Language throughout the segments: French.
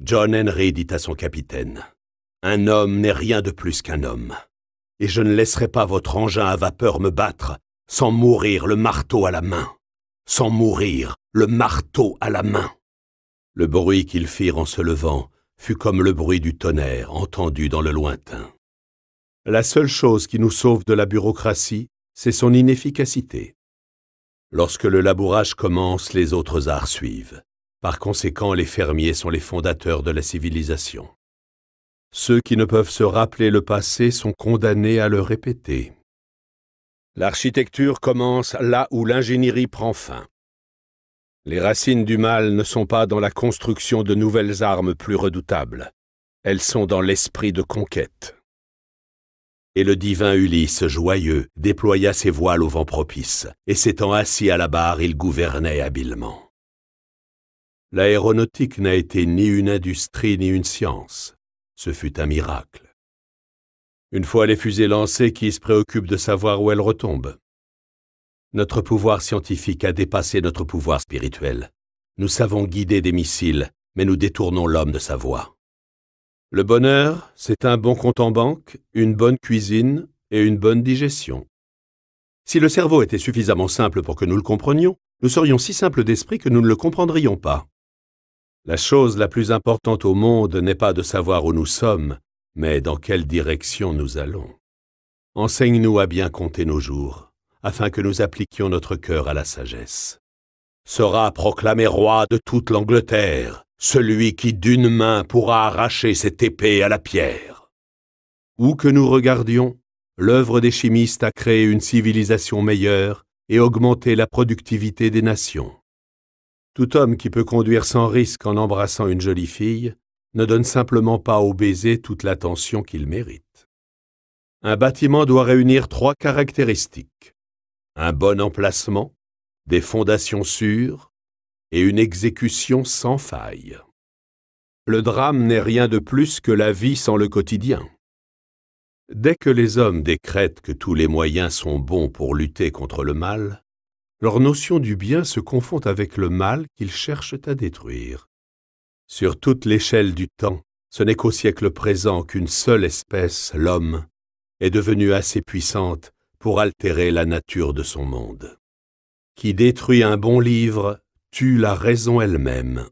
John Henry dit à son capitaine, Un homme n'est rien de plus qu'un homme, et je ne laisserai pas votre engin à vapeur me battre sans mourir le marteau à la main, sans mourir le marteau à la main. Le bruit qu'ils firent en se levant fut comme le bruit du tonnerre entendu dans le lointain. La seule chose qui nous sauve de la bureaucratie, c'est son inefficacité. Lorsque le labourage commence, les autres arts suivent. Par conséquent, les fermiers sont les fondateurs de la civilisation. Ceux qui ne peuvent se rappeler le passé sont condamnés à le répéter. L'architecture commence là où l'ingénierie prend fin. Les racines du mal ne sont pas dans la construction de nouvelles armes plus redoutables, elles sont dans l'esprit de conquête. Et le divin Ulysse, joyeux, déploya ses voiles au vent propice, et s'étant assis à la barre, il gouvernait habilement. L'aéronautique n'a été ni une industrie ni une science. Ce fut un miracle. Une fois les fusées lancées, qui se préoccupe de savoir où elles retombent Notre pouvoir scientifique a dépassé notre pouvoir spirituel. Nous savons guider des missiles, mais nous détournons l'homme de sa voie. Le bonheur, c'est un bon compte en banque, une bonne cuisine et une bonne digestion. Si le cerveau était suffisamment simple pour que nous le comprenions, nous serions si simples d'esprit que nous ne le comprendrions pas. La chose la plus importante au monde n'est pas de savoir où nous sommes, mais dans quelle direction nous allons. Enseigne-nous à bien compter nos jours, afin que nous appliquions notre cœur à la sagesse. Sera proclamé roi de toute l'Angleterre, celui qui d'une main pourra arracher cette épée à la pierre. Où que nous regardions, l'œuvre des chimistes a créé une civilisation meilleure et augmenté la productivité des nations. Tout homme qui peut conduire sans risque en embrassant une jolie fille ne donne simplement pas au baiser toute l'attention qu'il mérite. Un bâtiment doit réunir trois caractéristiques. Un bon emplacement, des fondations sûres et une exécution sans faille. Le drame n'est rien de plus que la vie sans le quotidien. Dès que les hommes décrètent que tous les moyens sont bons pour lutter contre le mal, leur notion du bien se confond avec le mal qu'ils cherchent à détruire. Sur toute l'échelle du temps, ce n'est qu'au siècle présent qu'une seule espèce, l'homme, est devenue assez puissante pour altérer la nature de son monde. Qui détruit un bon livre tue la raison elle-même.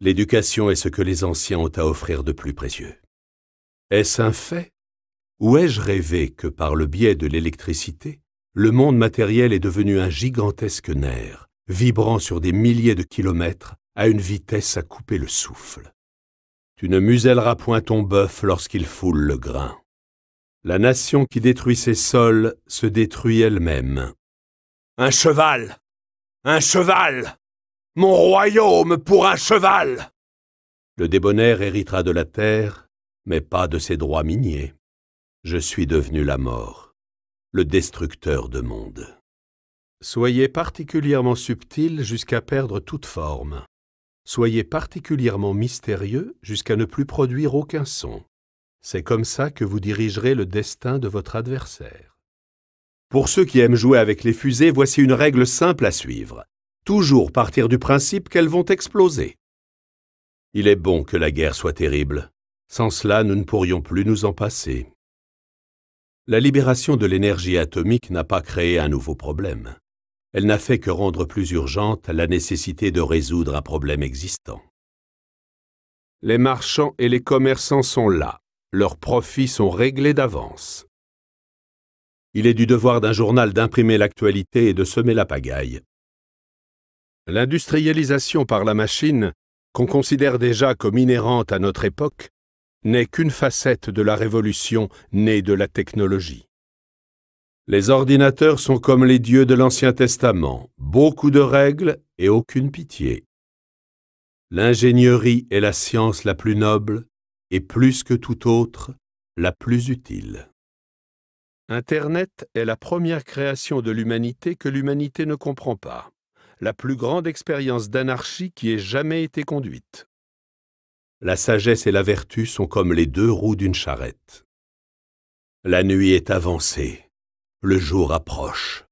L'éducation est ce que les anciens ont à offrir de plus précieux. Est-ce un fait Ou ai-je rêvé que par le biais de l'électricité, le monde matériel est devenu un gigantesque nerf, vibrant sur des milliers de kilomètres à une vitesse à couper le souffle. Tu ne muselleras point ton bœuf lorsqu'il foule le grain. La nation qui détruit ses sols se détruit elle-même. Un cheval Un cheval Mon royaume pour un cheval Le débonnaire héritera de la terre, mais pas de ses droits miniers. Je suis devenu la mort le destructeur de monde. Soyez particulièrement subtil jusqu'à perdre toute forme. Soyez particulièrement mystérieux jusqu'à ne plus produire aucun son. C'est comme ça que vous dirigerez le destin de votre adversaire. Pour ceux qui aiment jouer avec les fusées, voici une règle simple à suivre. Toujours partir du principe qu'elles vont exploser. Il est bon que la guerre soit terrible. Sans cela, nous ne pourrions plus nous en passer la libération de l'énergie atomique n'a pas créé un nouveau problème. Elle n'a fait que rendre plus urgente la nécessité de résoudre un problème existant. Les marchands et les commerçants sont là, leurs profits sont réglés d'avance. Il est du devoir d'un journal d'imprimer l'actualité et de semer la pagaille. L'industrialisation par la machine, qu'on considère déjà comme inhérente à notre époque, n'est qu'une facette de la révolution née de la technologie. Les ordinateurs sont comme les dieux de l'Ancien Testament, beaucoup de règles et aucune pitié. L'ingénierie est la science la plus noble et plus que tout autre, la plus utile. Internet est la première création de l'humanité que l'humanité ne comprend pas, la plus grande expérience d'anarchie qui ait jamais été conduite. La sagesse et la vertu sont comme les deux roues d'une charrette. La nuit est avancée, le jour approche.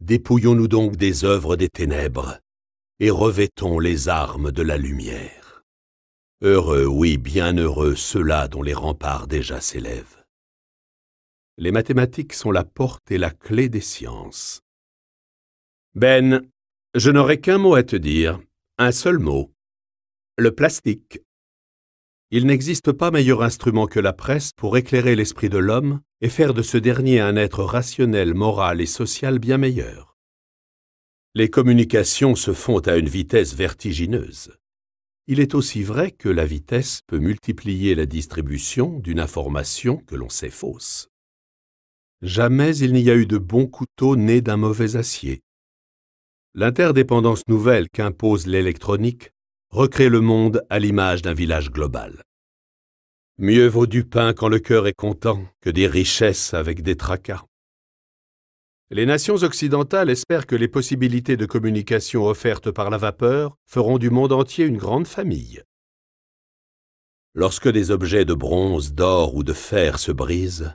Dépouillons-nous donc des œuvres des ténèbres et revêtons les armes de la lumière. Heureux, oui, bien heureux ceux-là dont les remparts déjà s'élèvent. Les mathématiques sont la porte et la clé des sciences. Ben, je n'aurai qu'un mot à te dire, un seul mot. Le plastique. Il n'existe pas meilleur instrument que la presse pour éclairer l'esprit de l'homme et faire de ce dernier un être rationnel, moral et social bien meilleur. Les communications se font à une vitesse vertigineuse. Il est aussi vrai que la vitesse peut multiplier la distribution d'une information que l'on sait fausse. Jamais il n'y a eu de bon couteau né d'un mauvais acier. L'interdépendance nouvelle qu'impose l'électronique recréer le monde à l'image d'un village global. Mieux vaut du pain quand le cœur est content que des richesses avec des tracas. Les nations occidentales espèrent que les possibilités de communication offertes par la vapeur feront du monde entier une grande famille. Lorsque des objets de bronze, d'or ou de fer se brisent,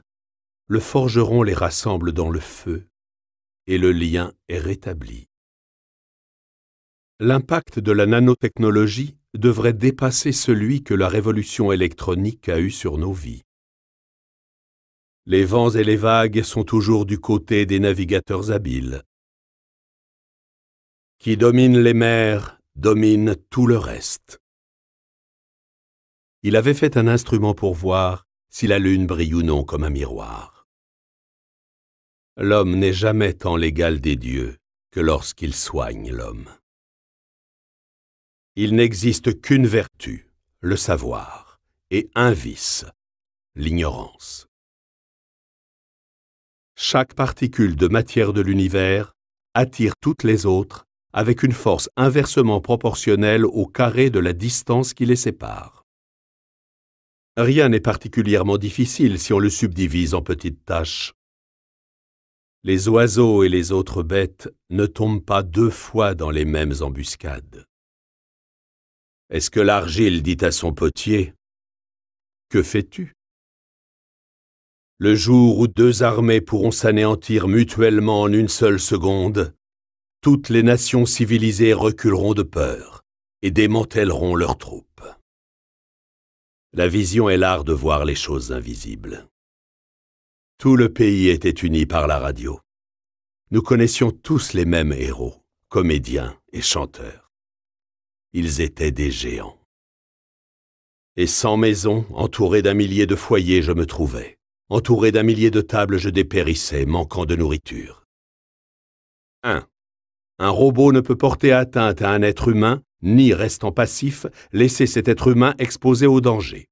le forgeron les rassemble dans le feu et le lien est rétabli l'impact de la nanotechnologie devrait dépasser celui que la révolution électronique a eu sur nos vies. Les vents et les vagues sont toujours du côté des navigateurs habiles. Qui domine les mers domine tout le reste. Il avait fait un instrument pour voir si la lune brille ou non comme un miroir. L'homme n'est jamais tant l'égal des dieux que lorsqu'il soigne l'homme. Il n'existe qu'une vertu, le savoir, et un vice, l'ignorance. Chaque particule de matière de l'univers attire toutes les autres avec une force inversement proportionnelle au carré de la distance qui les sépare. Rien n'est particulièrement difficile si on le subdivise en petites tâches. Les oiseaux et les autres bêtes ne tombent pas deux fois dans les mêmes embuscades. Est-ce que l'argile dit à son potier Que fais-tu Le jour où deux armées pourront s'anéantir mutuellement en une seule seconde, toutes les nations civilisées reculeront de peur et démantèleront leurs troupes. La vision est l'art de voir les choses invisibles. Tout le pays était uni par la radio. Nous connaissions tous les mêmes héros, comédiens et chanteurs ils étaient des géants. Et sans maison, entouré d'un millier de foyers, je me trouvais. Entouré d'un millier de tables, je dépérissais, manquant de nourriture. 1. Un robot ne peut porter atteinte à un être humain, ni, restant passif, laisser cet être humain exposé au danger.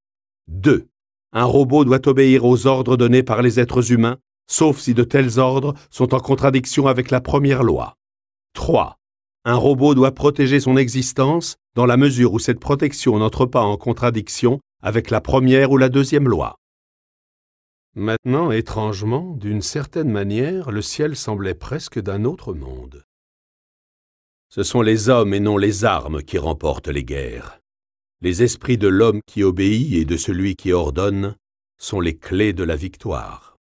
2. Un robot doit obéir aux ordres donnés par les êtres humains, sauf si de tels ordres sont en contradiction avec la première loi. 3. Un robot doit protéger son existence dans la mesure où cette protection n'entre pas en contradiction avec la première ou la deuxième loi. Maintenant, étrangement, d'une certaine manière, le ciel semblait presque d'un autre monde. Ce sont les hommes et non les armes qui remportent les guerres. Les esprits de l'homme qui obéit et de celui qui ordonne sont les clés de la victoire.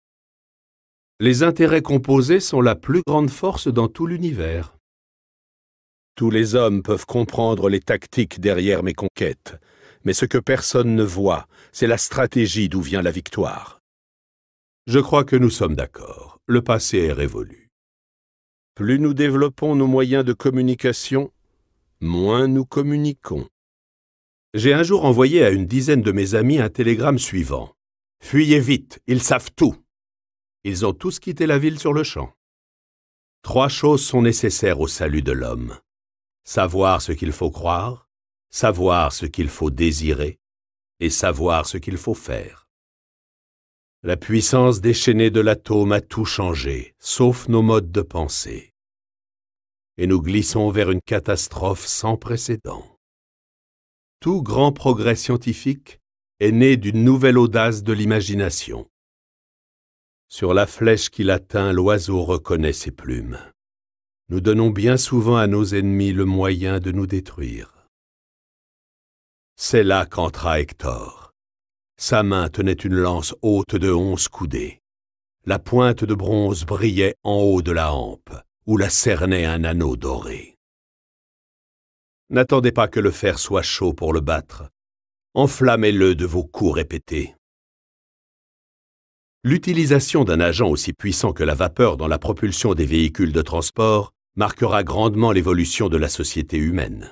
Les intérêts composés sont la plus grande force dans tout l'univers. Tous les hommes peuvent comprendre les tactiques derrière mes conquêtes, mais ce que personne ne voit, c'est la stratégie d'où vient la victoire. Je crois que nous sommes d'accord, le passé est révolu. Plus nous développons nos moyens de communication, moins nous communiquons. J'ai un jour envoyé à une dizaine de mes amis un télégramme suivant. Fuyez vite, ils savent tout. Ils ont tous quitté la ville sur le champ. Trois choses sont nécessaires au salut de l'homme savoir ce qu'il faut croire, savoir ce qu'il faut désirer et savoir ce qu'il faut faire. La puissance déchaînée de l'atome a tout changé, sauf nos modes de pensée. Et nous glissons vers une catastrophe sans précédent. Tout grand progrès scientifique est né d'une nouvelle audace de l'imagination. Sur la flèche qu'il atteint, l'oiseau reconnaît ses plumes nous donnons bien souvent à nos ennemis le moyen de nous détruire. C'est là qu'entra Hector. Sa main tenait une lance haute de onze coudées. La pointe de bronze brillait en haut de la hampe, où la cernait un anneau doré. N'attendez pas que le fer soit chaud pour le battre. Enflammez-le de vos coups répétés. L'utilisation d'un agent aussi puissant que la vapeur dans la propulsion des véhicules de transport marquera grandement l'évolution de la société humaine.